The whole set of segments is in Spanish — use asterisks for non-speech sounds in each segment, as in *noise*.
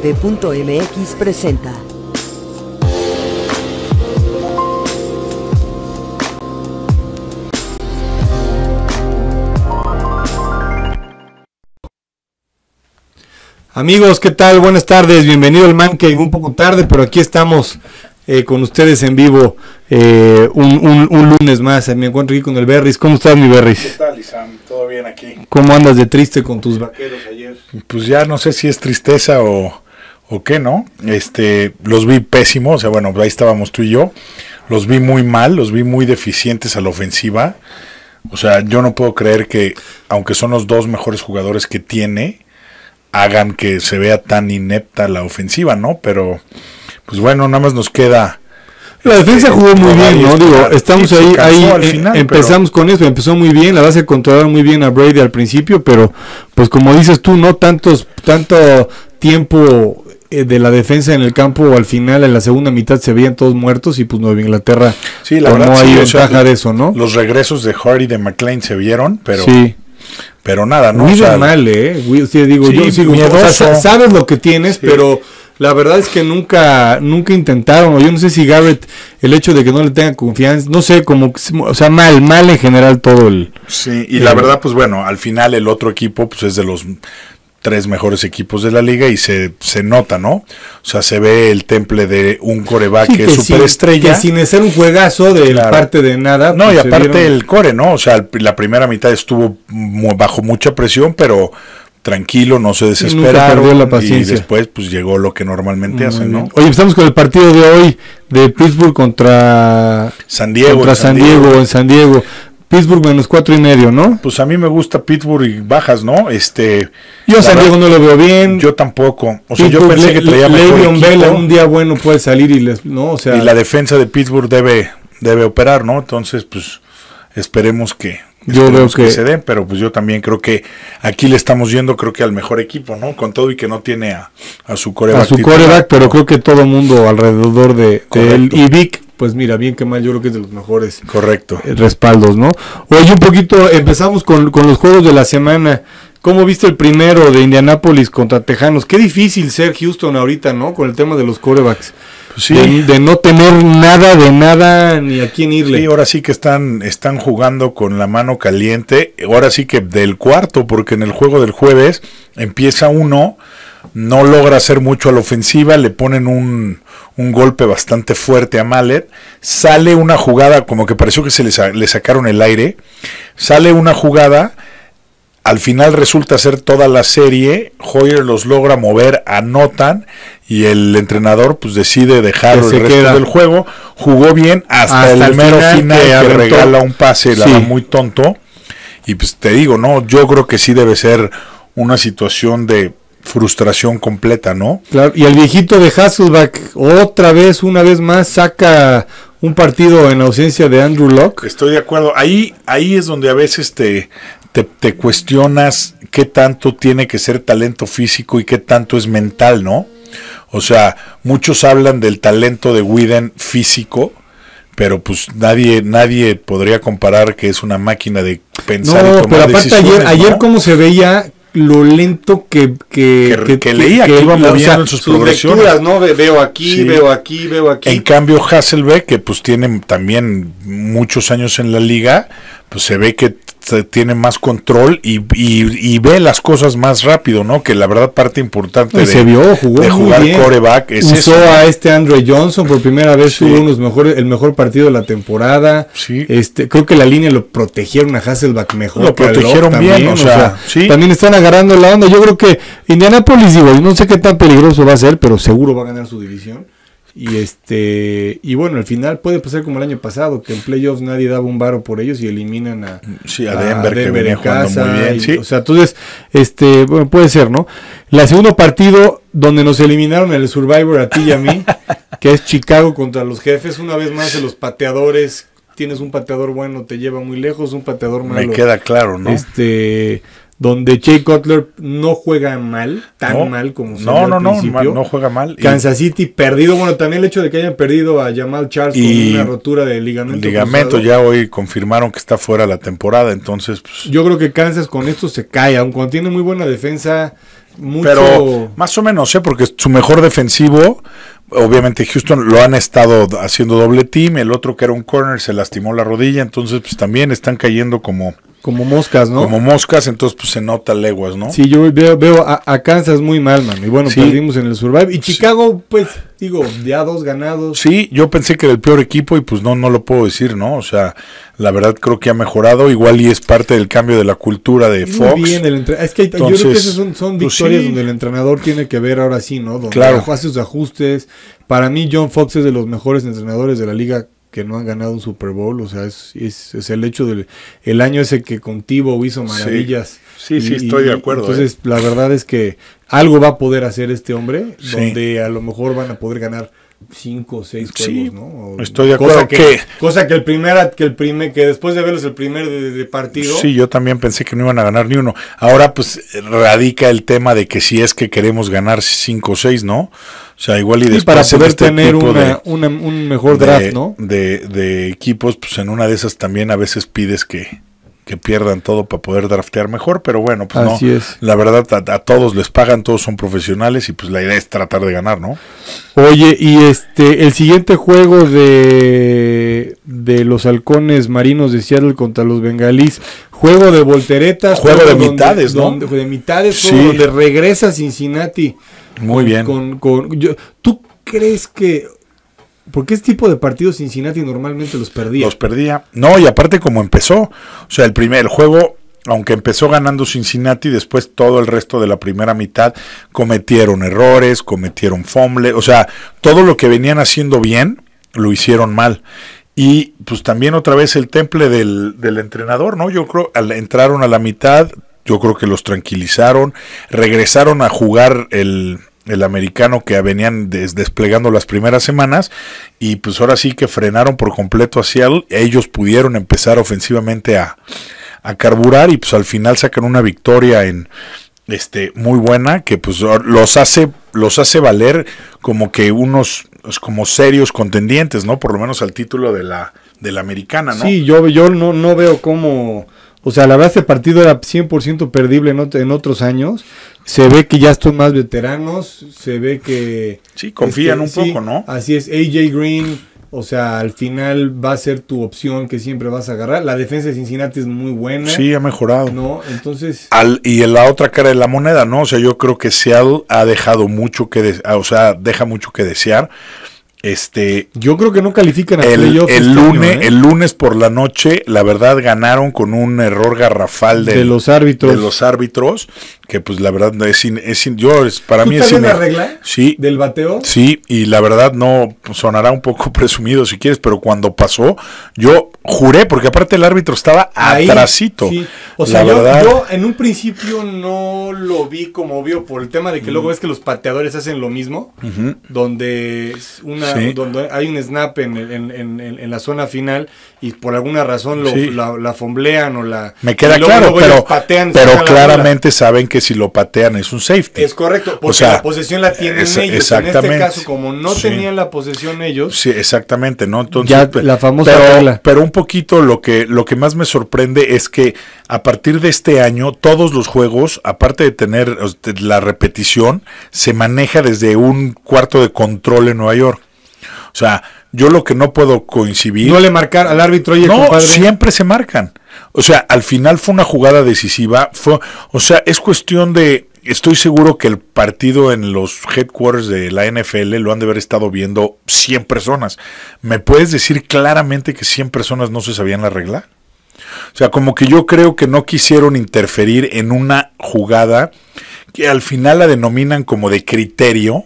TV.mx presenta. Amigos, ¿qué tal? Buenas tardes, bienvenido al Man que un poco tarde, pero aquí estamos eh, con ustedes en vivo eh, un, lunes más. Eh, me encuentro aquí con el Berris. ¿Cómo estás, mi Berris? ¿Qué tal, Isam? ¿Todo bien aquí? ¿Cómo andas de triste con tus vaqueros ayer? Pues ya no sé si es tristeza o, o qué, ¿no? Este, los vi pésimos, o sea, bueno, ahí estábamos tú y yo, los vi muy mal, los vi muy deficientes a la ofensiva. O sea, yo no puedo creer que, aunque son los dos mejores jugadores que tiene, hagan que se vea tan inepta la ofensiva, ¿no? Pero, pues bueno, nada más nos queda... La defensa este, jugó muy bien, ¿no? Digo, estamos ahí, ahí eh, empezamos con eso, empezó muy bien, la base controlaron muy bien a Brady al principio, pero pues como dices tú, no tantos, tanto tiempo eh, de la defensa en el campo al final, en la segunda mitad, se veían todos muertos y pues Nueva Inglaterra sí, la verdad, no hay ventaja de eso, ¿no? Los regresos de Hardy y de McLean se vieron, pero... Sí. Pero nada, ¿no? Muy mal, ¿eh? digo, yo sigo, sabes lo que tienes, pero la verdad es que nunca, nunca intentaron. Yo no sé si Garrett, el hecho de que no le tenga confianza, no sé, como, o sea, mal, mal en general todo el. Sí, y la verdad, pues bueno, al final el otro equipo, pues es de los tres mejores equipos de la liga y se, se nota, ¿no? O sea, se ve el temple de un coreback que es superestrella. Sin, que ser un juegazo de la parte de nada. No, y pues, aparte el core, ¿no? O sea, la primera mitad estuvo bajo mucha presión, pero tranquilo, no se desespera. y después, pues llegó lo que normalmente hacen, ¿no? Oye, estamos con el partido de hoy de Pittsburgh contra San Diego. Contra San, Diego, en San Diego. Pittsburgh menos cuatro y medio, ¿no? Pues a mí me gusta Pittsburgh y bajas, ¿no? Este. Yo San Diego no lo veo bien. Yo tampoco. O sea, yo pensé que traía mejor un día bueno puede salir y les, no, o Y la defensa de Pittsburgh debe debe operar, ¿no? Entonces, pues esperemos que yo que, se dé. pero pues yo también creo que aquí le estamos yendo, creo que al mejor equipo, ¿no? Con todo y que no tiene a, su coreback. A su coreback, pero creo que todo el mundo alrededor de, de él y Vic pues mira, bien que mal, yo creo que es de los mejores. Correcto. Eh, respaldos, ¿no? Oye, un poquito, empezamos con, los juegos de la semana. ¿Cómo viste el primero de Indianápolis contra Tejanos? Qué difícil ser Houston ahorita, ¿no? Con el tema de los corebacks. Pues sí. de, no tener nada de nada ni a quién irle. Sí, ahora sí que están, están jugando con la mano caliente. Ahora sí que del cuarto, porque en el juego del jueves empieza uno no logra hacer mucho a la ofensiva, le ponen un, golpe bastante fuerte a Mallet, sale una jugada, como que pareció que se le, sacaron el aire, sale una jugada, al final resulta ser toda la serie, Hoyer los logra mover, anotan y el entrenador pues decide dejar el resto del juego, jugó bien hasta, el, final, que regala un pase, muy tonto y pues te digo, no, yo creo que sí debe ser una situación de frustración completa, ¿no? Claro, y el viejito de Hasselback otra vez, una vez más, saca un partido en ausencia de Andrew Locke. Estoy de acuerdo. Ahí, ahí es donde a veces te, te, cuestionas qué tanto tiene que ser talento físico y qué tanto es mental, ¿no? O sea, muchos hablan del talento de Widen físico, pero pues nadie nadie podría comparar que es una máquina de pensar y tomar pero aparte ayer, ayer cómo se veía lo lento que, que, que, leía, que, iba moviendo en sus, sus Lecturas, ¿no? Veo aquí, veo aquí, veo aquí. En cambio, Hasselbeck, que pues tiene también muchos años en la liga, pues se ve que tiene más control y, ve las cosas más rápido, ¿no? Que la verdad parte importante de, jugar coreback Usó a este Andre Johnson por primera vez, tuvo unos mejores, el mejor partido de la temporada. Este, creo que la línea lo protegieron a Hasselback mejor. Lo protegieron bien, también están agarrando la onda. Yo creo que Indianapolis, digo, no sé qué tan peligroso va a ser, pero seguro va a ganar su división. Y este y bueno, al final puede pasar como el año pasado, que en playoffs nadie daba un varo por ellos y eliminan a, Denver, casa, O sea, entonces, este, puede ser, ¿no? La segundo partido donde nos eliminaron el Survivor a ti y a mí, *laughs* que es Chicago contra los jefes, una vez más de los pateadores, tienes un pateador bueno, te lleva muy lejos, un pateador malo. Me queda claro, ¿no? Este donde Jay Cutler no juega mal, tan mal como se No, no, no, no juega mal. Kansas City perdido, bueno, también el hecho de que hayan perdido a Jamal Charles y con una rotura de ligamento. Ligamento, ya hoy confirmaron que está fuera la temporada, entonces. Pues, Yo creo que Kansas con esto se cae, aun cuando tiene muy buena defensa. Mucho... Pero más o menos, ¿eh? porque su mejor defensivo, obviamente Houston lo han estado haciendo doble team, el otro que era un corner se lastimó la rodilla, entonces pues también están cayendo como como moscas, ¿no? Como moscas, entonces pues se nota leguas, ¿no? Sí, yo veo, a, Kansas muy mal, man. Y bueno, perdimos en el Survive. Y Chicago, pues, digo, de a dos ganados. Sí, yo pensé que era el peor equipo y pues no, no lo puedo decir, ¿no? O sea, la verdad creo que ha mejorado. Igual y es parte del cambio de la cultura de Fox. Muy bien, el entrenador. es que yo creo que esas son, pues, victorias donde el entrenador tiene que ver ahora sí, ¿no? Donde claro. hace sus ajustes. Para mí, John Fox es de los mejores entrenadores de la liga que no han ganado un Super Bowl, o sea, es, el hecho del el año ese que con hizo maravillas. Sí, sí, estoy de acuerdo. Entonces, eh. la verdad es que algo va a poder hacer este hombre, donde a lo mejor van a poder ganar cinco o seis juegos, ¿no? estoy de acuerdo. Cosa que, cosa que el primer, que el que después de verlos el primer de, partido. Sí, yo también pensé que no iban a ganar ni uno. Ahora, pues, radica el tema de que si es que queremos ganar cinco o seis, ¿no? O sea, igual y después. Y para poder este tener una, un mejor draft, ¿no? de equipos, pues en una de esas también a veces pides que que pierdan todo para poder draftear mejor, pero bueno, pues Así Es. La verdad, a, todos les pagan, todos son profesionales y pues la idea es tratar de ganar, ¿no? Oye, y este, el siguiente juego de, de los halcones marinos de Seattle contra los bengalís, juego de volteretas. Juego, de mitades, ¿no? de mitades, sí. donde regresa Cincinnati. Muy bien. Con, con, ¿Tú crees que porque este tipo de partidos Cincinnati normalmente los perdía. Los perdía. No, y aparte como empezó. O sea, el primer juego, aunque empezó ganando Cincinnati, después todo el resto de la primera mitad cometieron errores, cometieron fumble. O sea, todo lo que venían haciendo bien, lo hicieron mal. Y pues también otra vez el temple del, del entrenador, ¿no? Yo creo, al, entraron a la mitad, yo creo que los tranquilizaron, regresaron a jugar el, el americano que venían desplegando las primeras semanas y pues ahora sí que frenaron por completo hacia Seattle, ellos pudieron empezar ofensivamente a, a carburar y pues al final sacan una victoria en este muy buena que pues los hace los hace valer como que unos pues, como serios contendientes, ¿no? Por lo menos al título de la de la americana, ¿no? Sí, yo yo no no veo cómo o sea, la verdad este partido era 100% perdible en, en, otros años. Se ve que ya están más veteranos, se ve que... Sí, confían este, un poco, ¿no? Así es, AJ Green, o sea, al final va a ser tu opción que siempre vas a agarrar. La defensa de Cincinnati es muy buena. Sí, ha mejorado. ¿No? Entonces... Al, y en la otra cara de la moneda, ¿no? O sea, yo creo que Seattle ha dejado mucho que... o sea, deja mucho que desear este, yo creo que no califican a el, El, este lunes, ¿eh? el lunes por la noche, la verdad, ganaron con un error garrafal de, los árbitros. De los árbitros, que pues la verdad es, es yo es, para mí es una regla del bateo? Sí, y la verdad no sonará un poco *laughs* presumido si quieres, pero cuando pasó, yo juré, porque aparte el árbitro estaba Ahí, atrasito. O sea, yo, en un principio no lo vi como obvio por el tema de que luego ves que los pateadores hacen lo mismo, donde una donde hay un snap en, la zona final y por alguna razón lo, la, fomblean o la... Me queda claro, pero, pero claramente saben que si lo patean es un safety. Es correcto, porque o sea, la posesión la tienen ellos. Exactamente. En este caso, como no tenían la posesión ellos... exactamente, ¿no? la famosa pero, pero un poquito lo que, lo que más me sorprende es que a partir de este año todos los juegos, aparte de tener la repetición, se maneja desde un cuarto de control en Nueva York. O sea, yo lo que no puedo coincidir. No le marcar al árbitro, y no, siempre se marcan. O sea, al final fue una jugada decisiva. Fue, o sea, es cuestión de. Estoy seguro que el partido en los headquarters de la NFL lo han de haber estado viendo 100 personas. ¿Me puedes decir claramente que 100 personas no se sabían la regla? O sea, como que yo creo que no quisieron interferir en una jugada que al final la denominan como de criterio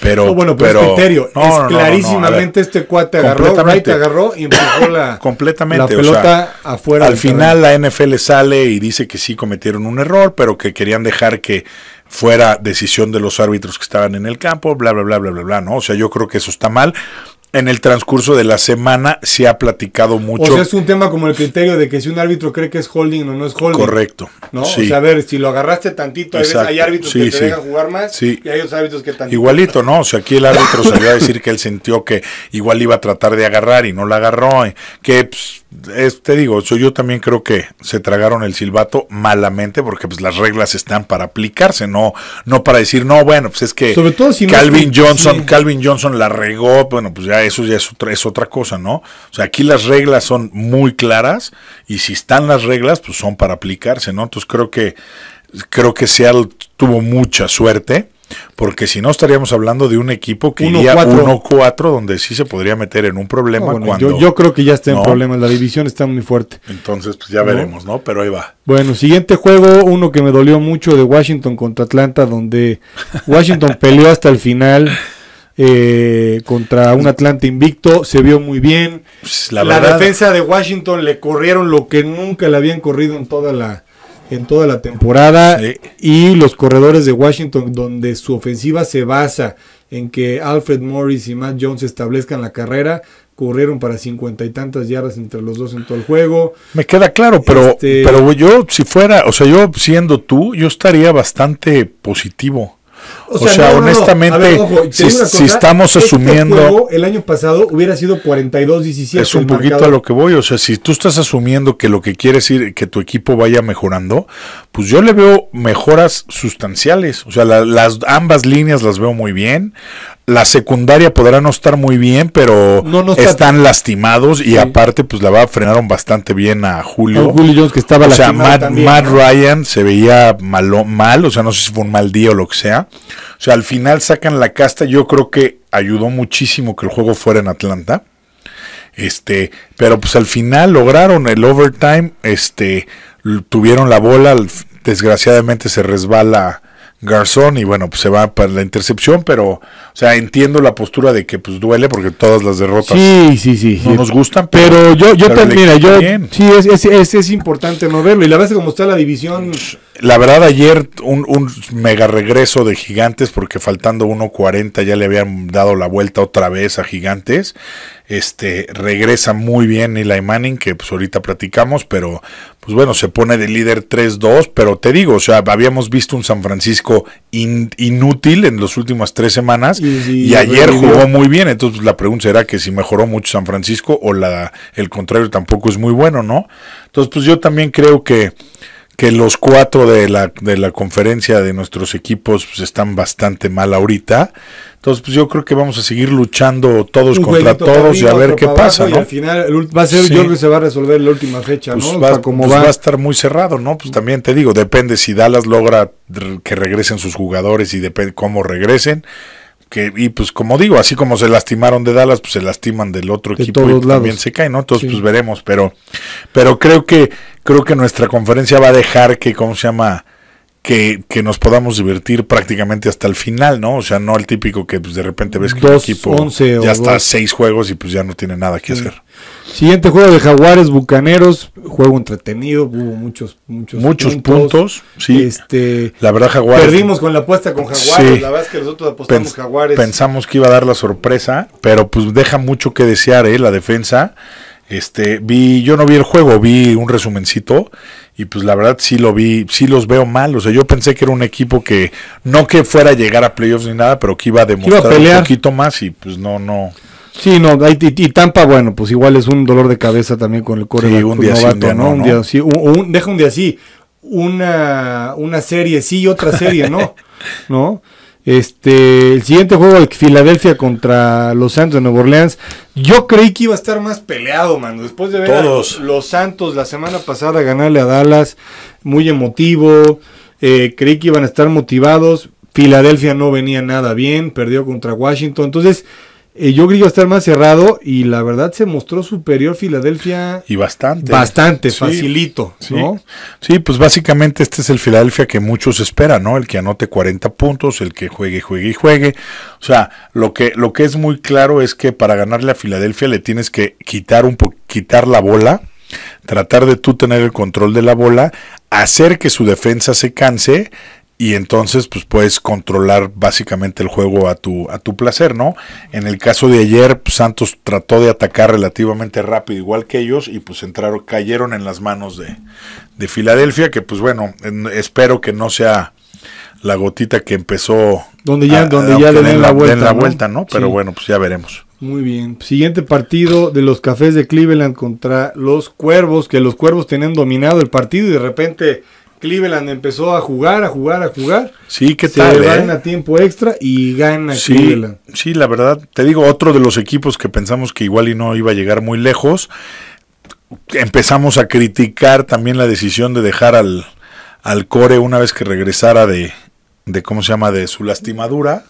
pero, pero, es clarísimamente este cuate agarró, Wright agarró y empujó la, *coughs* completamente, la pelota afuera. Al final la NFL sale y dice que sí cometieron un error, pero que querían dejar que fuera decisión de los árbitros que estaban en el campo, bla, bla, bla, bla, bla, bla, ¿no? O sea, yo creo que eso está mal en el transcurso de la semana se ha platicado mucho. O sea, es un tema como el criterio de que si un árbitro cree que es holding o no es holding. Correcto. ¿no? Sí. O sea, a ver, si lo agarraste tantito, hay, hay árbitros que te dejan jugar más y hay otros árbitros que tantito. Igualito, ¿no? O sea, aquí el árbitro *laughs* salió a decir que él sintió que igual iba a tratar de agarrar y no la agarró. Eh, que, pues, te digo, yo también creo que se tragaron el silbato malamente porque pues las reglas están para aplicarse, no, no para decir, no, bueno, pues es que Sobre todo si Calvin Johnson, Calvin Johnson la regó, bueno, pues ya eso ya es otra, es otra cosa, ¿no? O sea, aquí las reglas son muy claras y si están las reglas, pues son para aplicarse, ¿no? Entonces creo que, creo que Seattle tuvo mucha suerte. Porque si no estaríamos hablando de un equipo que uno, iría 1-4, donde sí se podría meter en un problema. cuando, yo, creo que ya está en problemas, la división está muy fuerte. Entonces, pues ya veremos, ¿no? Pero ahí va. Bueno, siguiente juego, uno que me dolió mucho de Washington contra Atlanta, donde Washington *laughs* peleó hasta el final. Eh, contra un Atlanta invicto, se vio muy bien. Pues, la, defensa de Washington le corrieron lo que nunca le habían corrido en toda la, en toda la temporada. Y los corredores de Washington, donde su ofensiva se basa en que Alfred Morris y Matt Jones establezcan la carrera, corrieron para cincuenta y tantas yardas entre los dos en todo el juego. Me queda claro, pero, este pero yo si fuera, o sea, yo siendo tú, yo estaría bastante positivo. O sea, honestamente, si, estamos este asumiendo... el año pasado hubiera sido 42-17. Es un poquito a lo que voy. O sea, si tú estás asumiendo que lo que quieres ir, que tu equipo vaya mejorando, pues yo le veo mejoras sustanciales. O sea, las, ambas líneas las veo muy bien. La secundaria podrá no estar muy bien, pero están lastimados y aparte pues la va frenaron bastante bien a Julio. Julio Jones que estaba O sea, Matt, Ryan se veía malo, mal, o sea, no sé si fue un mal día o lo que sea. O sea, al final sacan la casta. Yo creo que ayudó muchísimo que el juego fuera en Atlanta. Este, pero pues al final lograron el overtime. Este, tuvieron la bola. Desgraciadamente se resbala Garzón y bueno, pues se va para la intercepción, pero, o sea, entiendo la postura de que pues duele porque todas las derrotas sí, sí, sí, no nos gustan. Pero, yo, yo yo, sí, es, es, es, importante no verlo y la verdad es que como está la división... La verdad, ayer un, mega regreso de Gigantes, porque faltando 1.40 ya le habían dado la vuelta otra vez a Gigantes. Este regresa muy bien Eli Manning, que pues ahorita platicamos, pero pues bueno, se pone de líder 3-2. Pero te digo, o sea, habíamos visto un San Francisco inútil en las últimas tres semanas y, ayer jugó muy bien. Entonces, la pregunta era que si mejoró mucho San Francisco o la, el contrario tampoco es muy bueno, ¿no? Entonces, pues yo también creo que que los cuatro de la, de la conferencia de nuestros equipos pues, están bastante mal ahorita. Entonces, pues yo creo que vamos a seguir luchando todos contra todos y a ver qué pasa, ¿no? al final va a ser, yo creo que se va a resolver la última fecha, pues, ¿no? Pues, va, va. a estar muy cerrado, ¿no? Pues también te digo, depende si Dallas logra que regresen sus jugadores y depende cómo regresen que y pues como digo, así como se lastimaron de Dallas, pues se lastiman del otro equipo y también se caen, ¿no? Entonces pues veremos, pero pero creo que creo que nuestra conferencia va a dejar que cómo se llama que, que, nos podamos divertir prácticamente hasta el final, ¿no? O sea, no el típico que pues, de repente ves que un equipo ya está seis juegos y pues ya no tiene nada que hacer. Siguiente juego de Jaguares Bucaneros, juego entretenido, hubo muchos muchos muchos puntos, sí. Este, la verdad Jaguares perdimos con la apuesta con Jaguares, la verdad es que nosotros apostamos Jaguares. Pensamos que iba a dar la sorpresa, pero pues deja mucho que desear, eh, la defensa. Este, vi, yo no vi el juego, vi un resumencito y pues la verdad sí lo vi, sí los veo mal. O sea, yo pensé que era un equipo que no que fuera a llegar a playoffs ni nada, pero que iba a demostrar un poquito más y pues no, no. Sí, no, y, Tampa, bueno, pues igual es un dolor de cabeza también con el core un día no, deja un día sí, una, una serie sí y otra serie no, ¿no? Este, el siguiente juego, el Filadelfia contra los Santos de Nuevo Orleans. Yo creí que iba a estar más peleado, mano. Después de ver los Santos la semana pasada ganarle a Dallas, muy emotivo. Eh, creí que iban a estar motivados. Filadelfia no venía nada bien, perdió contra Washington. Entonces, eh, yo creo a estar más cerrado y la verdad se mostró superior Filadelfia. Y bastante. Bastante, facilito. Sí. sí, pues básicamente este es el Filadelfia que muchos esperan, ¿no? El que anote 40 puntos, el que juegue, juegue y juegue. O sea, lo que, lo que es muy claro es que para ganarle a Filadelfia le tienes que quitar, un quitar la bola, tratar de tú tener el control de la bola, hacer que su defensa se canse y entonces pues puedes controlar básicamente el juego a tu a tu placer, ¿no? En el caso de ayer pues, Santos trató de atacar relativamente rápido igual que ellos y pues entraron cayeron en las manos de, de Filadelfia que pues bueno, espero que no sea la gotita que empezó donde ya donde ya den la, vuelta, ¿no? Pero bueno, pues ya veremos. Muy bien. Siguiente partido de los Cafés de Cleveland contra los Cuervos, que los Cuervos tenían dominado el partido y de repente Cleveland empezó a jugar, a jugar, a jugar. Sí, que te Se eh? a tiempo extra y gana sí, Cleveland. Sí, la verdad, te digo, otro de los equipos que pensamos que igual y no iba a llegar muy lejos. Empezamos a criticar también la decisión de dejar al, al core una vez que regresara de, de ¿cómo se llama?, de su lastimadura.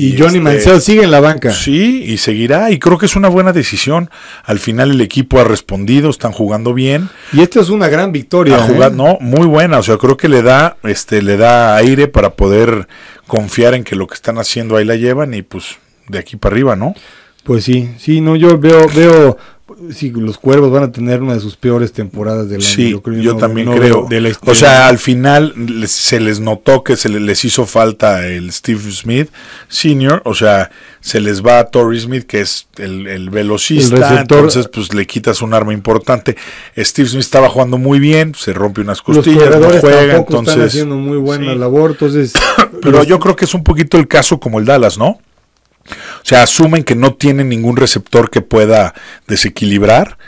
Y, Johnny este, sigue en la banca. Sí, y seguirá. Y creo que es una buena decisión. Al final el equipo ha respondido, están jugando bien. Y esta es una gran victoria. ¿eh? no, muy buena. O sea, creo que le da, este, le da aire para poder confiar en que lo que están haciendo ahí la llevan y pues de aquí para arriba, ¿no? Pues sí, sí, no, yo veo, veo si los cuervos van a tener una de sus peores temporadas del año. yo, yo también creo. o sea, al final se les notó que se les, hizo falta el Steve Smith Senior, o sea, se les va a Torrey Smith, que es el, velocista, entonces pues le quitas un arma importante. Steve Smith estaba jugando muy bien, se rompe unas costillas, no juega, entonces... Están haciendo muy buena labor, entonces... Pero yo creo que es un poquito el caso como el Dallas, ¿no? O sea, asumen que no tienen ningún receptor que pueda desequilibrar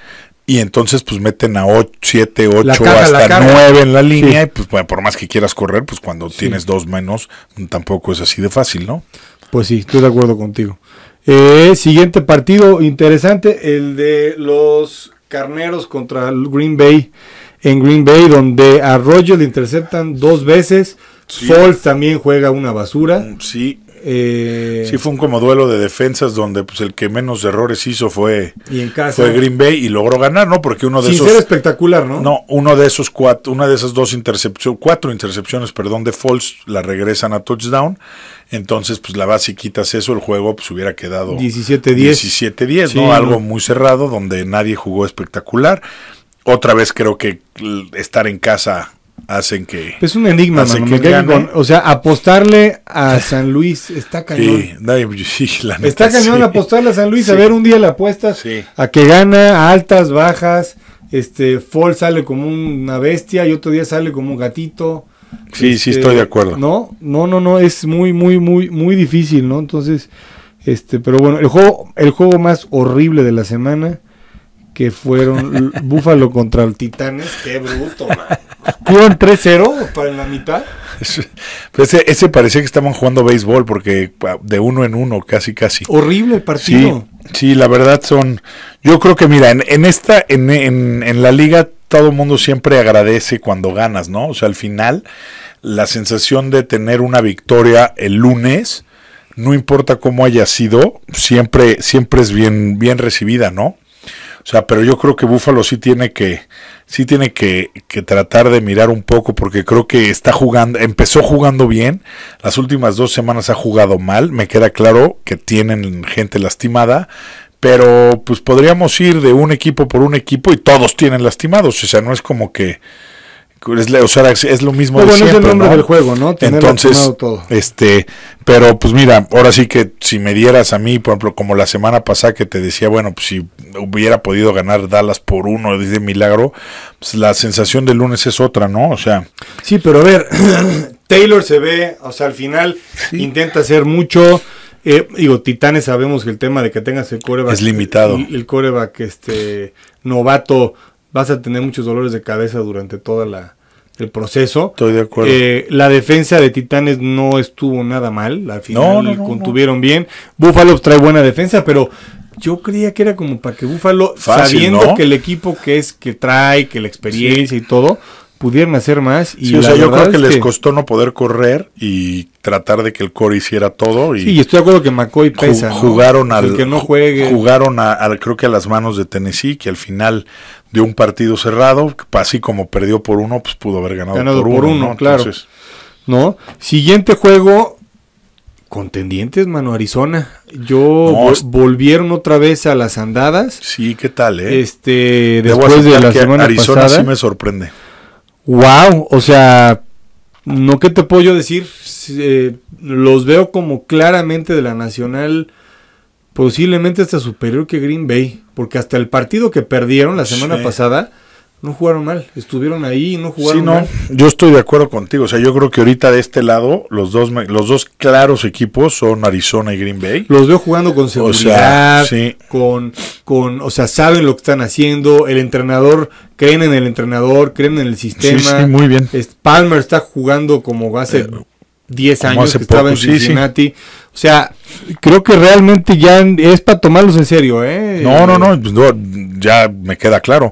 y entonces pues meten a 7, 8 hasta 9 en la línea y pues por más que quieras correr, pues cuando tienes dos menos mm, tampoco es así de fácil, ¿no? Pues sí, estoy de acuerdo contigo. Eh, siguiente partido interesante, el de los Carneros contra Green Bay en Green Bay, donde a Roger le interceptan dos veces. Sol también juega una basura. Sí, eh, sí, fue un como duelo de defensas donde pues el que menos errores hizo fue, fue Green Bay y logró ganar, ¿no? Porque uno de sin Ser espectacular, ¿no? No, uno de esos cuatro, una de esas dos intercepciones, cuatro intercepciones, perdón, de Falls la regresan a touchdown. Entonces, pues la base si quitas eso, el juego pues hubiera quedado 17-10. ¿no? Algo muy cerrado donde nadie jugó espectacular. Otra vez creo que estar en casa hacen que. Pues es un enigma, o sea, apostarle a *laughs* San Luis está cañón. Sí, está cañón apostarle a San Luis. A ver, un día la apuestas a que gana, altas, bajas. Este, Fall sale como una bestia y otro día sale como un gatito. Sí, sí, este, estoy de acuerdo. No, no, no, no, es muy, muy, muy, muy difícil, ¿no? Entonces, este, pero bueno, el juego, el juego más horrible de la semana que fueron *laughs* Búfalo contra el Titanes. Qué bruto, man. 3 3-0 para la mitad? Pues ese, ese, parecía que estaban jugando béisbol porque de uno en uno, casi, casi. Horrible el partido. Sí, la verdad son. Yo creo que, mira, en, en esta, en, en, en la liga, todo mundo siempre agradece cuando ganas, ¿no? O sea, al final, la sensación de tener una victoria el lunes. No importa cómo haya sido, siempre, siempre es bien, bien recibida, ¿no? O sea, pero yo creo que Búfalo sí tiene que, sí tiene que, que, tratar de mirar un poco, porque creo que está jugando, empezó jugando bien, las últimas dos semanas ha jugado mal, me queda claro que tienen gente lastimada, pero pues podríamos ir de un equipo por un equipo y todos tienen lastimados, o sea, no es como que es, o sea, es lo mismo siempre, el nombre del juego, ¿no? Entonces, este, pero pues mira, ahora sí que si me dieras a mí, por ejemplo, como la semana pasada que te decía, bueno, pues si hubiera podido ganar Dallas por uno de milagro, pues la sensación del lunes es otra, ¿no? O sea. Sí, pero a ver, *clears throat* Taylor se ve, o sea, al final intenta hacer mucho. Eh, digo, Titanes sabemos que el tema de que tengas el coreback. Es limitado. El, el coreback este, novato vas a tener muchos dolores de cabeza durante toda el proceso. Estoy de acuerdo. Eh, la defensa de Titanes no estuvo nada mal. Al final no, contuvieron bien. Buffalo pues, trae buena defensa, pero yo creía que era como para que Buffalo, sabiendo que el equipo que es que trae, que la experiencia y todo, pudieron hacer más. Y yo creo que, les costó no poder correr y tratar de que el core hiciera todo. Y estoy de acuerdo que McCoy pesa. jugaron al. que no juegue. Jugaron a, creo que a las manos de Tennessee, que al final de un partido cerrado, así como perdió por uno, pues pudo haber ganado, por, uno. claro. ¿No? Siguiente juego. Contendientes, mano, Arizona. Yo volvieron otra vez a las andadas. Sí, ¿qué tal, eh? Este, después de la semana Arizona sí me sorprende. Wow, o sea, no que te puedo yo decir, eh, los veo como claramente de la Nacional posiblemente hasta superior que Green Bay, porque hasta el partido que perdieron la semana pasada no jugaron mal, estuvieron ahí, no jugaron no, Yo estoy de acuerdo contigo, o sea, yo creo que ahorita de este lado los dos los dos claros equipos son Arizona y Green Bay. Los veo jugando con seguridad, con con, o sea, saben lo que están haciendo, el entrenador creen en el entrenador, creen en el sistema. muy bien. Palmer está jugando como hace 10 eh, años estaba en Cincinnati. O sea, creo que realmente ya es para tomarlos en serio, ¿eh? No, no, no, pues, ya me queda claro.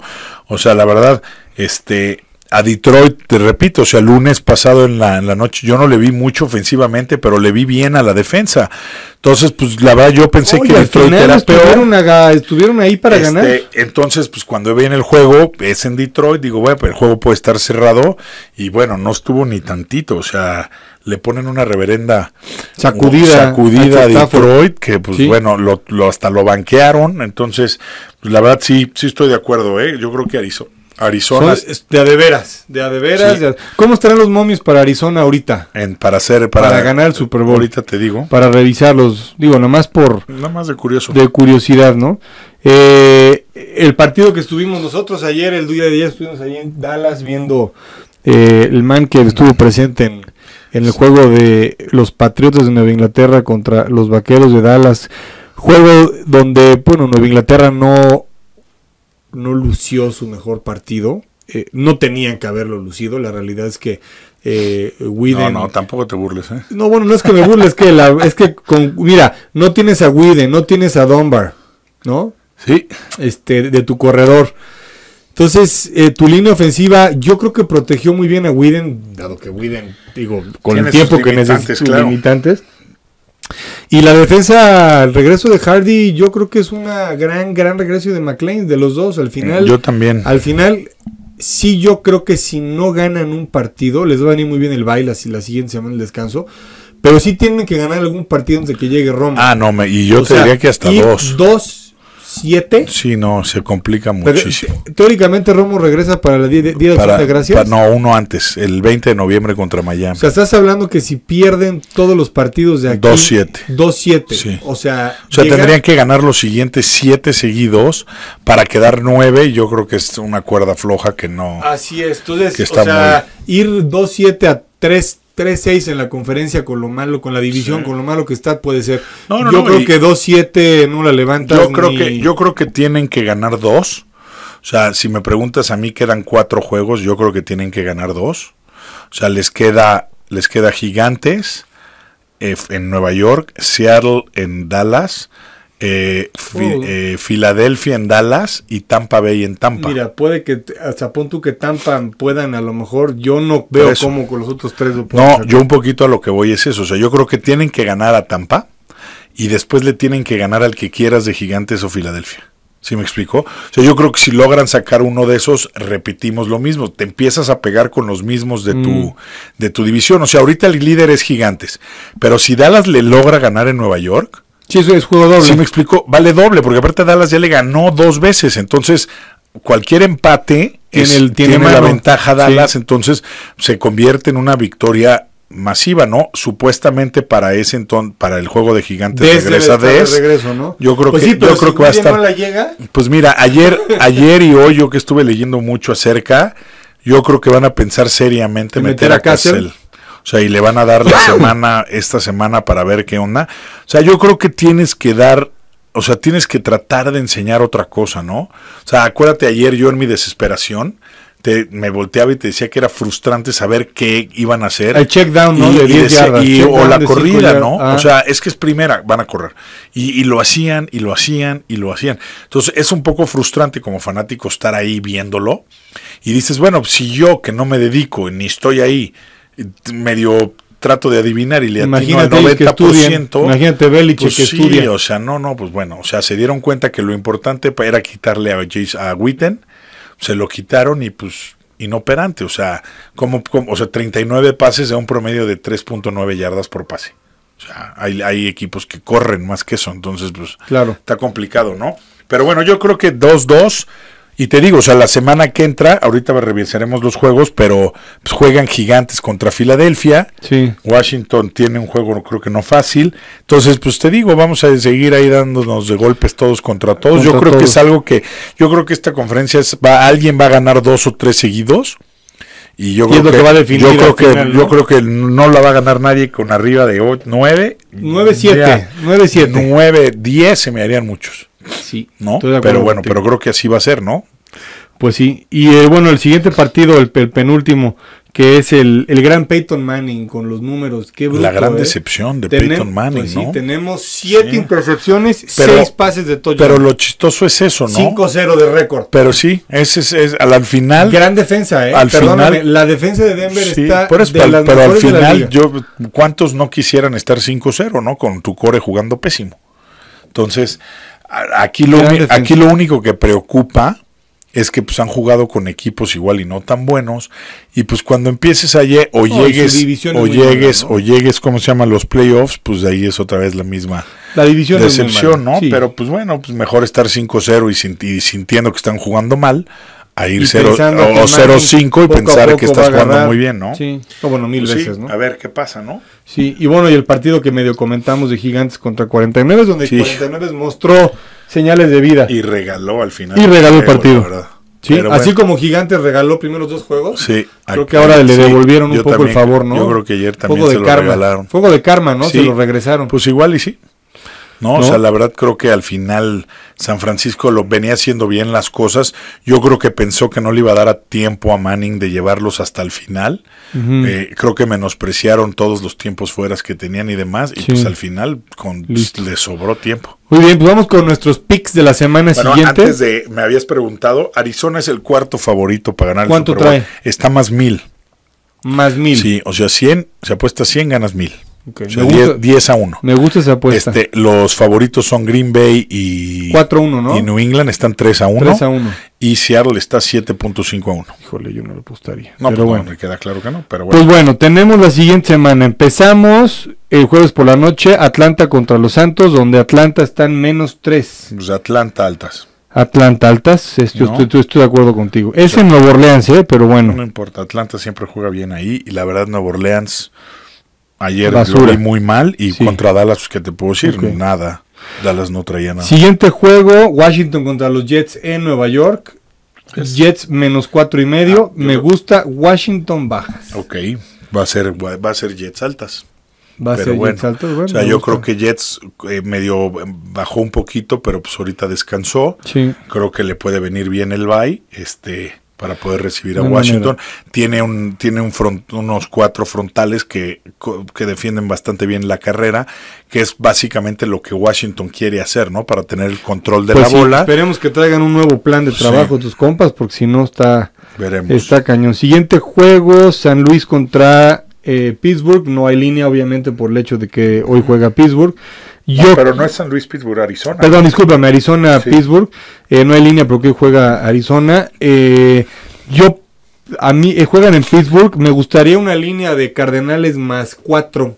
O sea, la verdad, este, a Detroit, te repito, o sea, lunes pasado en la, en la, noche yo no le vi mucho ofensivamente, pero le vi bien a la defensa. Entonces, pues la verdad yo pensé que Detroit era estuvieron peor. estuvieron ahí para ganar. Este, entonces, pues cuando en el juego, es en Detroit, digo, bueno, el juego puede estar cerrado y bueno, no estuvo ni tantito, o sea, le ponen una reverenda sacudida, a Detroit, que pues bueno, lo, hasta lo banquearon, entonces, pues, la verdad sí, sí estoy de acuerdo, ¿eh? yo creo que Arizona Arizona. de a de veras, de a de veras. ¿Cómo estarán los momios para Arizona ahorita? para hacer, para, ganar el Super Bowl. Ahorita te digo. Para revisarlos, digo, nomás por... Nada más de curioso. De curiosidad, ¿no? Eh, el partido que estuvimos nosotros ayer, el día de ayer, estuvimos ahí en Dallas viendo eh, el man que estuvo presente en, el juego de los Patriotas de Nueva Inglaterra contra los Vaqueros de Dallas. Juego donde, bueno, Nueva Inglaterra no no lució su mejor partido. Eh, no tenían que haberlo lucido. La realidad es que Widen. Eh, no, no, tampoco te burles. ¿eh? No, bueno, no es que me burles, es que, mira, no tienes a Widen, no tienes a Dunbar, ¿no? Sí. Este, de tu corredor. Entonces, eh, tu línea ofensiva, yo creo que protegió muy bien a Widen, dado que Widen, digo, con el tiempo que necesitas y la defensa, el regreso de Hardy, yo creo que es una gran, gran regreso de McLean, de los dos. Al final. Yo también. Al final, sí, yo creo que si no ganan un partido, les va a venir muy bien el baile si la siguiente semana el descanso. Pero sí tienen que ganar algún partido antes de que llegue Roma. Ah, no, y yo te diría que hasta dos. Dos 7. Sí, no, se complica eh, muchísimo. teóricamente Romo regresa para el día de, la de no, uno antes, el 20 de noviembre contra Miami. O sea, estás hablando que si pierden todos los partidos de aquí. 2-7. 2-7. O sea, tendrían que ganar los siguientes 7 seguidos para quedar 9. Yo creo que es una cuerda floja que no. Así es. tú que o sea, ir 2-7 a 3 3-6 en la conferencia con lo malo, con la división, con lo malo que está, puede ser. yo creo que 2-7 no la levanta. Yo creo, que, yo creo que tienen que ganar dos. O sea, si me preguntas a mí, quedan cuatro juegos, yo creo que tienen que ganar dos. O sea, les queda, les queda Gigantes eh, en Nueva York, Seattle en Dallas, eh, eh, Filadelfia en Dallas y Tampa Bay en Tampa. Mira, puede que, hasta punto que Tampa puedan, a lo mejor, yo no veo cómo con los otros tres No, yo un poquito a lo que voy es eso. O sea, yo creo que tienen que ganar a Tampa y después le tienen que ganar al que quieras de Gigantes o Filadelfia. ¿Sí me explico? O sea, yo creo que si logran sacar uno de esos, repetimos lo mismo. Te empiezas a pegar con los mismos de tu, mm. de tu división. O sea, ahorita el líder es Gigantes. Pero si Dallas le logra ganar en Nueva York, Sí, es juego doble. Sí, me explicó. Vale doble, porque aparte Dallas ya le ganó dos veces. Entonces, cualquier empate en el, tiene, la ventaja Dallas. Entonces, se convierte en una victoria masiva, ¿no? Supuestamente para ese entonces, para el juego de gigantes este regresa de regreso, ¿no? Yo creo pues que, yo creo que va a estar. la llega. Pues mira, ayer, *laughs* ayer y hoy yo que estuve leyendo mucho acerca, yo creo que van a pensar seriamente meter, a Castle. O sea, y le van a dar la semana, esta semana para ver qué onda. O sea, yo creo que tienes que dar, o sea, tienes que tratar de enseñar otra cosa, ¿no? O sea, acuérdate ayer yo en mi desesperación, te, me volteaba y te decía que era frustrante saber qué iban a hacer. El check down, ¿no? Y, de o la corrida, ¿no? O ah. sea, es que es primera, van a correr. Y, y, lo hacían, y lo hacían, y lo hacían. Entonces, es un poco frustrante como fanático estar ahí viéndolo. Y dices, bueno, si yo que no me dedico, ni estoy ahí, medio trato de adivinar y le imagínate el 90%. imagínate Belichick pues que estudia. o sea, no, no, pues bueno, o sea, se dieron cuenta que lo importante era quitarle a, a Witten, se lo quitaron y pues inoperante, o sea, como, o sea, 39 pases de un promedio de 3.9 yardas por pase. O sea, hay, equipos que corren más que eso, entonces pues claro. está complicado, ¿no? Pero bueno, yo creo que 2-2 y te digo, o sea, la semana que entra, ahorita revisaremos los juegos, pero pues, juegan gigantes contra Filadelfia. Sí. Washington tiene un juego, creo que no fácil. Entonces, pues te digo, vamos a seguir ahí dándonos de golpes todos contra todos. yo creo que es algo que, yo creo que esta conferencia es, va, alguien va a ganar dos o tres seguidos. Y yo creo que, va Yo creo, que, ¿no? yo creo que no la va a ganar nadie con arriba de 9. nueve, siete, 9-7. 9-10 se me harían muchos. Sí. ¿No? Pero bueno, pero creo que así va a ser, ¿no? Pues sí. Y eh, bueno, el siguiente partido, el, penúltimo, que es el, gran Peyton Manning con los números. Qué La gran ¿eh? decepción de Peyton pues Manning, sí, tenemos siete intercepciones, pero, seis pases de touchdown. Pero lo chistoso es eso, ¿no? 5-0 de récord. Pero sí, ese es, al, final. Gran defensa, ¿eh? Al la defensa de Denver está. Pero, al final, yo, ¿cuántos no quisieran estar 5-0, ¿no? Con tu core jugando pésimo. Entonces, Aquí lo, aquí lo único que preocupa es que pues han jugado con equipos igual y no tan buenos y pues cuando empieces a eh, o llegues o llegues o llegues cómo se llaman los playoffs pues de ahí es otra vez la misma la división decepción no pero pues bueno pues mejor estar 5-0 y, sintiendo que están jugando mal a ir 0-5 y pensar que estás jugando muy bien, ¿no? Sí, no, bueno, mil pues veces, ¿no? A ver qué pasa, ¿no? Sí, y bueno, y el partido que medio comentamos de Gigantes contra 49, donde sí. 49 mostró señales de vida. Y regaló al final. Y regaló el partido. Sí, así como Gigantes regaló primero dos juegos, sí, creo que ahora le devolvieron un poco el favor, ¿no? Yo creo que ayer también se lo regalaron. Fuego de karma, ¿no? Se lo regresaron. Pues igual y sí. ¿no? O sea, la verdad creo que al final San Francisco lo venía haciendo bien las cosas. Yo creo que pensó que no le iba a dar a tiempo a Manning de llevarlos hasta el final. Eh, creo que menospreciaron todos los tiempos fueras que tenían y demás. Y pues al final con, le sobró tiempo. Muy bien, pues vamos con nuestros picks de la semana siguiente. Antes de, me habías preguntado, Arizona es el cuarto favorito para ganar ¿Cuánto el Super Trae? Está más mil. Más mil. Sí, o sea, 100, se apuesta 100, ganas mil. 10, a 1. Me gusta esa apuesta. Este, los favoritos son Green Bay y, 4 -1, ¿no? y New England están 3 a 1. 3 a 1. Y Seattle está 7.5 a 1. Híjole, yo no lo apostaría. No, pero pues bueno. me queda claro que no. Pero pues bueno. Pues bueno, tenemos la siguiente semana. Empezamos el jueves por la noche, Atlanta contra los Santos, donde Atlanta está en menos 3. Pues Atlanta altas. Atlanta altas, estoy, de acuerdo contigo. Es en Nueva Orleans, ¿eh? pero bueno. No importa, Atlanta siempre juega bien ahí y la verdad Nueva Orleans... Ayer Basura. muy mal y contra Dallas, pues, que te puedo decir? Nada. Dallas no traía nada. Siguiente juego, Washington contra los Jets en Nueva York. Jets menos cuatro y medio. Ah, me gusta Washington bajas. Ok, va a ser, va a ser Jets altas. Va a ser Jets altas, bueno, O sea, yo creo que Jets eh, medio em, bajó un poquito, pero pues ahorita descansó. Sí. Creo que le puede venir bien el bye. Este para poder recibir a Washington. Tiene un tiene un unos cuatro frontales que, que, defienden bastante bien la carrera, que es básicamente lo que Washington quiere hacer, ¿no? Para tener el control de la pues bola. Esperemos que traigan un nuevo plan de trabajo tus compas, porque si no está cañón. Siguiente juego San Luis contra eh, Pittsburgh. No hay línea, obviamente, por el hecho de que hoy juega Pittsburgh. Ah, pero no es San Luis, Pittsburgh, Arizona. Perdón, discúlpame, Arizona, Pittsburgh. Eh, no hay línea porque juega Arizona. Eh, yo, a mí, eh, juegan en Pittsburgh. Me gustaría una línea de Cardenales más cuatro.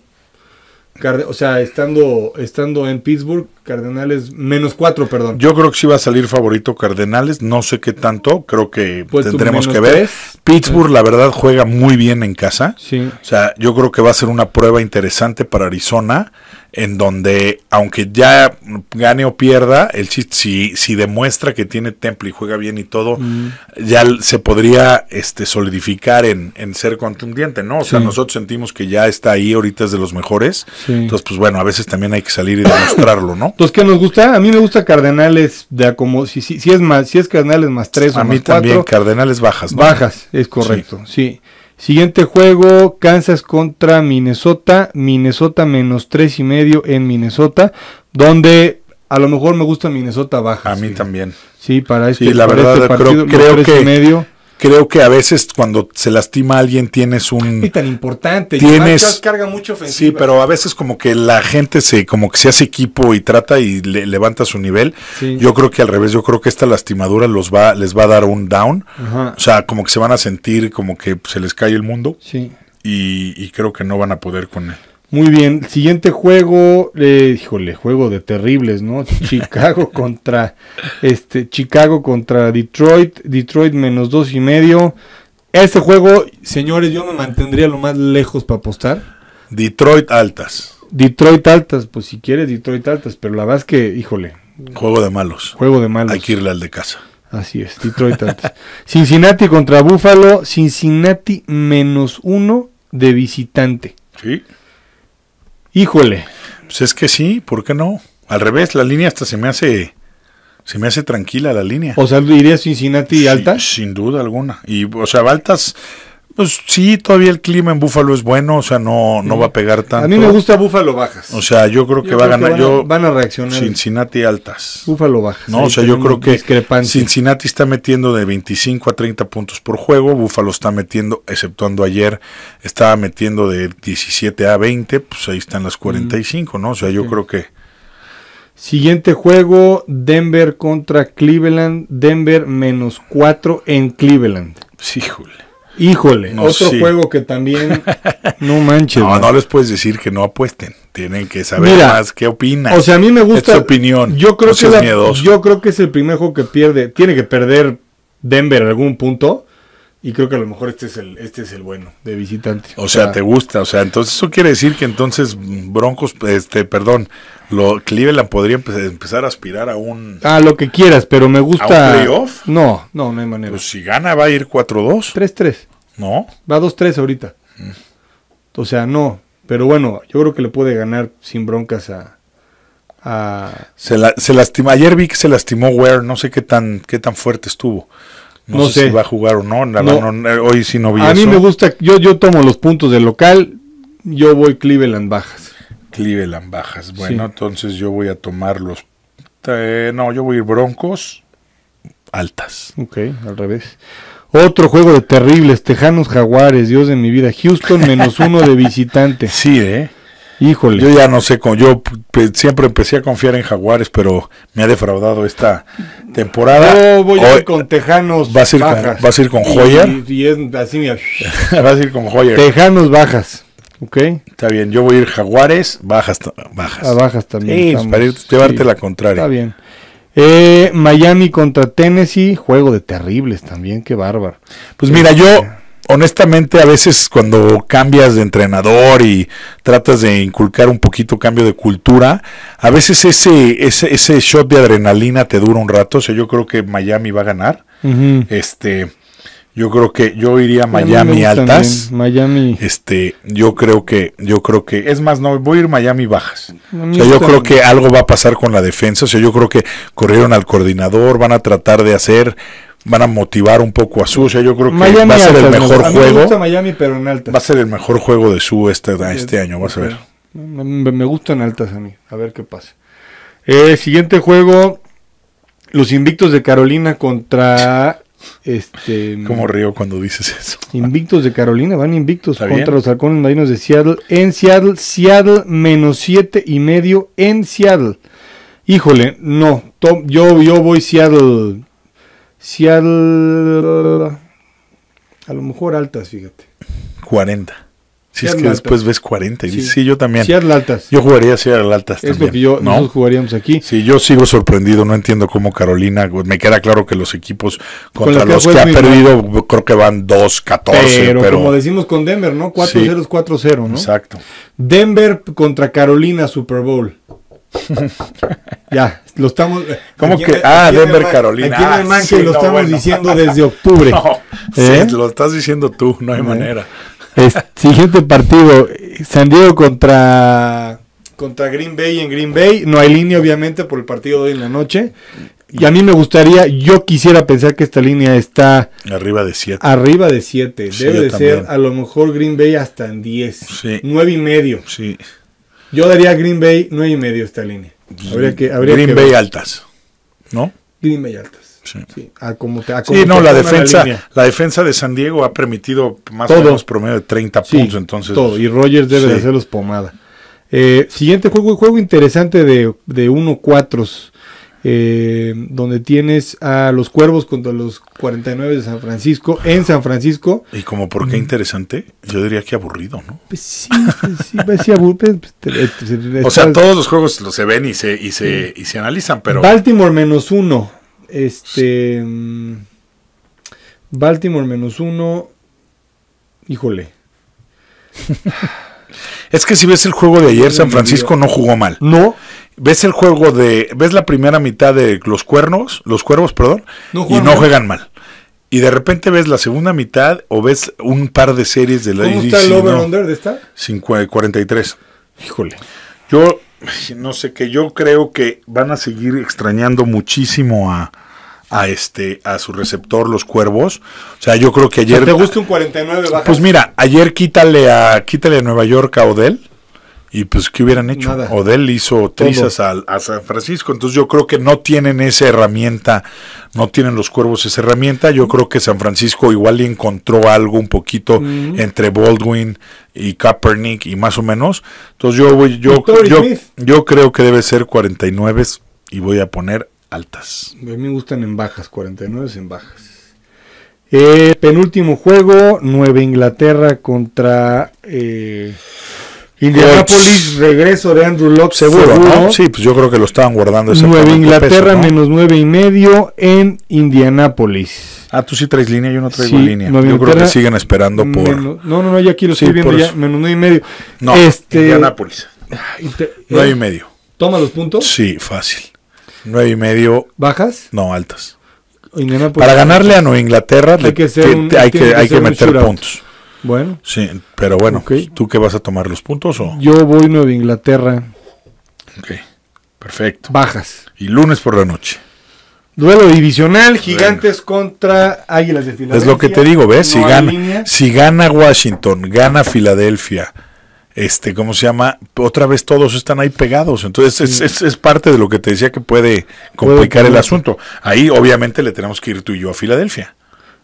o sea, estando, estando en Pittsburgh, Cardenales, menos cuatro, perdón. Yo creo que sí va a salir favorito Cardenales, no sé qué tanto, creo que tendremos que ver. Pittsburgh, la verdad, juega muy bien en casa. Sí. O sea, yo creo que va a ser una prueba interesante para Arizona, en donde, aunque ya gane o pierda, el si, si demuestra que tiene temple y juega bien y todo, mm. ya se podría este, solidificar en, en ser contundiente, ¿no? O sea, nosotros sentimos que ya está ahí, ahorita es de los mejores. Entonces, pues bueno, a veces también hay que salir y demostrarlo, ¿no? Entonces, ¿qué nos gusta? A mí me gusta Cardenales de como si, si, si, es más, si es Cardenales más tres o A mí también, Cardenales bajas. Bajas, es correcto, sí. Siguiente juego, Kansas contra Minnesota. Minnesota menos tres y medio en Minnesota, donde a lo mejor me gusta Minnesota bajas. A mí también. Sí, para este, la verdad, este creo, que creo que a veces cuando se lastima alguien tienes un y tan importante tienes carga mucho sí pero a veces como que la gente se como que se hace equipo y trata y le, levanta su nivel yo creo que al revés yo creo que esta lastimadura los va les va a dar un down o sea como que se van a sentir como que se les cae el mundo sí y creo que no van a poder con él muy bien, siguiente juego, eh, híjole, juego de terribles, ¿no? *laughs* Chicago contra este Chicago contra Detroit, Detroit menos dos y medio. Este juego, señores, yo me mantendría lo más lejos para apostar. Detroit altas. Detroit altas, pues si quieres Detroit altas, pero la verdad es que, híjole. Juego de malos. Juego de malos. Hay que irle al de casa. Así es, Detroit altas. *laughs* Cincinnati contra Buffalo, Cincinnati menos uno de visitante. Sí. Híjole. Pues es que sí, ¿por qué no? Al revés, la línea hasta se me hace se me hace tranquila la línea. O sea, iría Cincinnati y altas. sin duda alguna. Y o sea, altas pues sí, todavía el clima en Búfalo es bueno, o sea, no, no va a pegar tanto. A mí me gusta Búfalo bajas. O sea, yo creo que va a ganar. yo, van a reaccionar. Cincinnati altas. Búfalo bajas. No, o sea, yo creo que Cincinnati está metiendo de 25 a 30 puntos por juego. Búfalo está metiendo, exceptuando ayer, estaba metiendo de 17 a 20. Pues ahí están las 45, ¿no? O sea, yo creo que. Siguiente juego: Denver contra Cleveland. Denver menos 4 en Cleveland. Sí, Julio. Híjole, otro juego que también. *laughs* no manches. No, les puedes decir que no apuesten. Tienen que saber más qué opinan. O sea, a mí me gusta. opinión. Yo creo, que yo creo que es el primer juego que pierde. Tiene que perder Denver algún punto. Y creo que a lo mejor este es el, este es el bueno de visitante. O, sea, te gusta. O sea, entonces eso quiere decir que entonces Broncos, este, perdón, lo Cleveland podría empezar a aspirar a un. A lo que quieras, pero me gusta. ¿A un playoff? No, no, no hay manera. Pues si gana va a ir 4-2. 3-3. No. Va 2-3 ahorita. Mm. O sea, no. Pero bueno, yo creo que le puede ganar sin broncas a. Se, la, lastima. Ayer vi que se lastimó Ware, no sé qué tan, qué tan fuerte estuvo. No, sé, si va a jugar o no, eh, hoy sí no vi A mí me gusta, yo, yo tomo los puntos del local, yo voy Cleveland bajas. Cleveland bajas, bueno, entonces yo voy a tomar los... Eh, no, yo voy a ir Broncos altas. Ok, al revés. Otro juego de terribles, Tejanos Jaguares, Dios de mi vida, Houston menos uno de visitante. *laughs* Sí, ¿eh? Híjole. Yo ya no sé, con, yo pues, siempre empecé a confiar en Jaguares, pero me ha defraudado esta temporada. Yo voy a ir con Tejanos vas a ir bajas. Con, a ir con Joya. Y, es así, vas a ir con Joya. *laughs* Tejanos bajas. Ok. Está bien, yo voy a ir Jaguares, bajas. bajas. A ah, bajas también. para llevarte la contraria. Está bien. Eh, Miami contra Tennessee, juego de terribles también, qué bárbaro. Pues mira, yo eh, honestamente a veces cuando cambias de entrenador y tratas de inculcar un poquito cambio de cultura, a veces ese, ese, ese shot de adrenalina te dura un rato. O sea, yo creo que Miami va a ganar. Este. Yo creo que yo iría a Miami altas. Miami. Este, yo creo que, yo creo que, es más, no, voy a ir Miami bajas. O sea, yo creo que algo va a pasar con la defensa. O sea, yo creo que corrieron al coordinador, van a tratar de hacer van a motivar un poco a su. O sea, yo creo que va a ser el mejor juego. Miami, pero en altas. Va a ser el mejor juego de su este, este año, vas a ver. Me, gustan altas a mí, a ver qué pasa. Eh, siguiente juego, los invictos de Carolina contra... *laughs* Este, ¿Cómo río cuando dices eso? Invictos de Carolina, van invictos contra los halcones marinos de Seattle. En Seattle, Seattle menos siete y medio en Seattle. Híjole, no, yo, yo voy Seattle Seattle. A lo mejor altas, fíjate. 40. Si es que después ves 40. Y sí. yo también. Seattle altas. Yo jugaría Seattle altas también. Es que yo, ¿no? jugaríamos aquí. Sí, yo sigo sorprendido. No entiendo cómo Carolina. Me queda claro que los equipos contra los que ha perdido, creo que van 2-14. Pero, como decimos con Denver, ¿no? 4-0-4-0, ¿no? Exacto. Denver contra Carolina Super Bowl. *laughs* ya, lo estamos. ¿Cómo que? ah, Denver, Carolina. que lo estamos diciendo desde octubre. *laughs* ¿eh? lo estás diciendo tú, no hay eh, manera. siguiente partido: San Diego contra. Contra Green Bay en Green Bay. No hay línea, obviamente, por el partido de hoy en la noche. Y a mí me gustaría, yo quisiera pensar que esta línea está... Arriba de 7. Arriba de 7. Debe de ser a lo mejor Green Bay hasta en 10. nueve 9 y medio. Sí. Yo daría Green Bay 9 y medio esta línea. Habría que, habría Green Bay altas, ¿no? Green Bay altas. Sí, sí. A como sí no, la defensa, la, defensa de San Diego ha permitido más o menos promedio de 30 puntos, entonces. Todo, y Rogers debe de hacerlos pomada. Eh, siguiente juego, juego interesante de, de 1-4 eh, donde tienes a los cuervos contra los 49 de San Francisco, en San Francisco. Y como por qué mm. interesante, yo diría que aburrido, ¿no? Pues sí, pues sí, pues sí aburrido. Pues, eh, o sea, todos los juegos los se ven y se, y se, mm. y se analizan, pero... Baltimore menos uno, este... Mm, Baltimore menos uno, híjole. es que si ves el juego de ayer, San Francisco no jugó mal. No, ves el juego de, ves la primera mitad de los cuernos, los cuervos, perdón, y no juegan mal. Y de repente ves la segunda mitad o ves un par de series de la ¿Cómo está el over de esta? 43. Híjole. Yo no sé que yo creo que van a seguir extrañando muchísimo a, a este a su receptor los cuervos. O sea, yo creo que ayer ¿Te gusta un 49 Pues mira, ayer quítale a quítale a Nueva York a Odell y pues, ¿qué hubieran hecho? Odell hizo trizas a, San Francisco. Entonces, yo creo que no tienen esa herramienta, no tienen los cuervos esa herramienta. Yo creo que San Francisco igual encontró algo un poquito mm. entre Baldwin y Kaepernick y más o menos. Entonces, yo, voy, yo, yo, yo, creo que debe ser 49 y voy a poner altas. A mí me gustan en bajas, 49 en bajas. Eh, penúltimo juego, Nueva Inglaterra contra eh, Indianapolis, regreso de Andrew Locke seguro, ¿no? Sí, pues yo creo que lo estaban guardando. Nueva Inglaterra menos nueve y medio en Indianapolis Ah, tú sí traes línea, yo no traigo línea. yo creo que siguen esperando por. no, no, no, ya aquí lo estoy viendo ya, menos nueve y medio. No, este, Indianápolis. Eh, nueve y medio. ¿Toma los puntos? Sí, fácil. Nueve y medio. ¿Bajas? No, altas. Para ganarle a Nueva Inglaterra hay que, que, hay que meter puntos. Bueno. Sí, pero bueno, ¿tú qué vas a tomar los puntos o? Yo voy Nueva Inglaterra. Ok, perfecto. Bajas. Y lunes por la noche. Duelo divisional, Gigantes contra Águilas de Filadelfia. Es lo que te digo, ¿ves? si, gana, Washington, gana Filadelfia, este, ¿cómo se llama? Otra vez todos están ahí pegados. Entonces es, parte de lo que te decía que puede complicar el asunto. Ahí obviamente le tenemos que ir tú y yo a Filadelfia.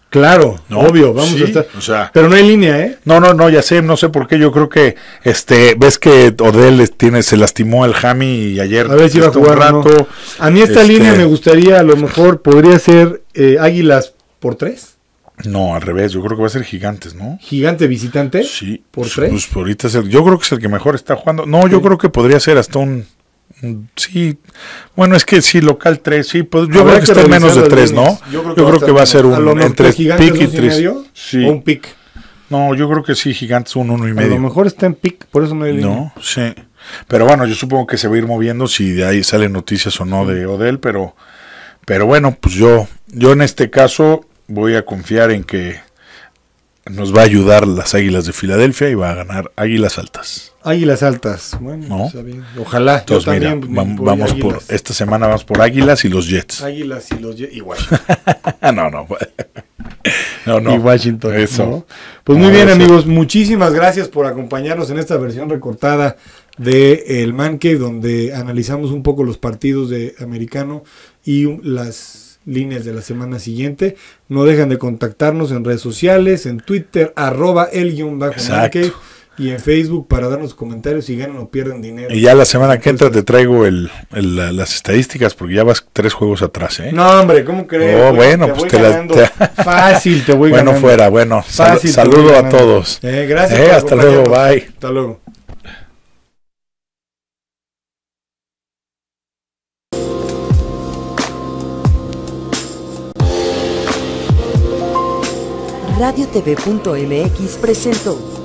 Claro, obvio, vamos a estar. pero no hay línea, ¿eh? No, no, no, ya sé, no sé por qué. Yo creo que, este, ves que Odell tiene, se lastimó el Jami y ayer. A ver si va a jugar rato. A mí esta línea este me gustaría, a lo mejor podría ser eh, Águilas por tres. No, al revés, yo creo que va a ser Gigantes, ¿no? Gigante visitante. Sí. Por tres. Pues ahorita es yo creo que es el que mejor está jugando. No, yo creo que podría ser hasta un Sí, bueno, es que sí, local 3, sí, pues yo creo que, está está menos de 3, ¿no? Yo creo que, va a ser un entre pick y 3. Sí. un pick. No, yo creo que sí, Gigantes un 1 y medio. A lo mejor está en pick, por eso no No, sí. Pero bueno, yo supongo que se va a ir moviendo si de ahí salen noticias o no de Odell, pero, pero bueno, pues yo, yo en este caso voy a confiar en que nos va a ayudar las Águilas de Filadelfia y va a ganar Águilas Altas. Águilas Altas, bueno, ojalá. también vamos por, esta semana vamos por Águilas y los Jets. Águilas y los Jets, *laughs* igual. no, no. Pues. No, no. Y Washington. Eso. Pues muy bien, amigos. Muchísimas gracias por acompañarnos en esta versión recortada de El Manque donde analizamos un poco los partidos de americano y las líneas de la semana siguiente. No dejan de contactarnos en redes sociales, en Twitter, arroba el guión bajo y en Facebook para darnos comentarios si ganan o pierden dinero. Y ya la semana que entra te traigo el, las estadísticas porque ya vas tres juegos atrás, ¿eh? No, hombre, ¿cómo crees? Oh, pues, bueno, pues te Fácil, te voy *laughs* bueno, Bueno, fuera, bueno. Fácil, saludo a todos. Eh, gracias. Eh, hasta luego, bye. Hasta luego. radiotv.mx presentó